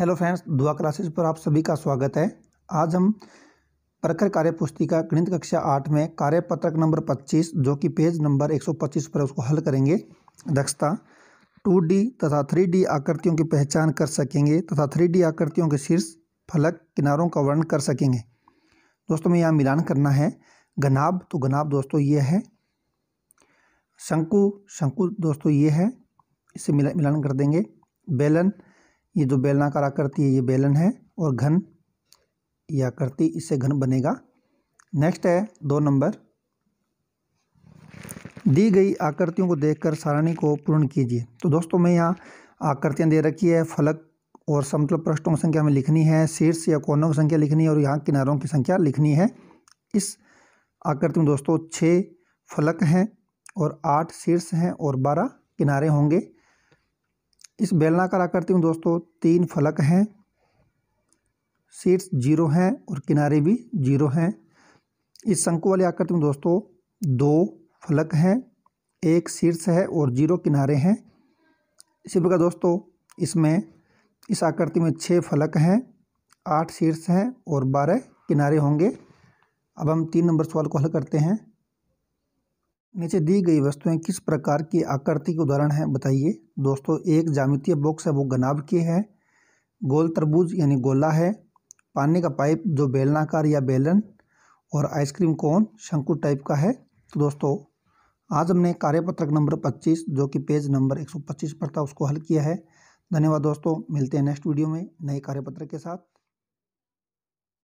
hello friends दुआ classes पर आप सभी का स्वागत है आज हम प्रखर कार्य पुस्तिका गणित कक्षा आठ में कार्यपत्रक नंबर पच्चीस जो कि पेज नंबर एक सौ पच्चीस पर उसको हल करेंगे दक्षता टू डी तथा थ्री डी आकृतियों की पहचान कर सकेंगे तथा थ्री डी आकृतियों के शीर्ष फलक किनारों का वर्णन कर सकेंगे दोस्तों में यहाँ मिलान करना है घनाब तो घनाब दोस्तों ये है शंकु शंकु दोस्तों ये है इसे मिला मिलान कर देंगे बेलन ये जो बेलनाकार आकृति है ये बेलन है और घन ये आकृति इससे घन बनेगा नेक्स्ट है दो नंबर दी गई आकृतियों को देखकर सारणी को पूर्ण कीजिए तो दोस्तों मैं यहाँ आकृतियाँ दे रखी है फलक और समतल पृष्ठों की संख्या हमें लिखनी है शीर्ष या कोनों की संख्या लिखनी है और यहाँ किनारों की संख्या लिखनी है इस आकृति में दोस्तों छः फलक हैं और आठ शीर्ष हैं और बारह किनारे होंगे इस बेलनाकार आकृति में दोस्तों तीन फलक हैं सीट्स जीरो हैं और किनारे भी जीरो हैं इस शंकु वाली आकृति में दोस्तों दो फलक हैं एक शीर्ष है और जीरो किनारे हैं इसी प्रकार दोस्तों इसमें इस आकृति में छः फलक हैं आठ शीर्ष हैं और बारह किनारे होंगे अब हम तीन नंबर सवाल को हल करते हैं नीचे दी गई वस्तुएं किस प्रकार की आकृति के उदाहरण हैं बताइए दोस्तों एक जामितीय बॉक्स है वो गनाब की है गोल तरबूज यानी गोला है पानी का पाइप जो बेलनाकार या बेलन और आइसक्रीम कोन शंकु टाइप का है तो दोस्तों आज हमने कार्यपत्रक नंबर 25 जो कि पेज नंबर 125 पर था उसको हल किया है धन्यवाद दोस्तों मिलते हैं नेक्स्ट वीडियो में नए कार्यपत्र के साथ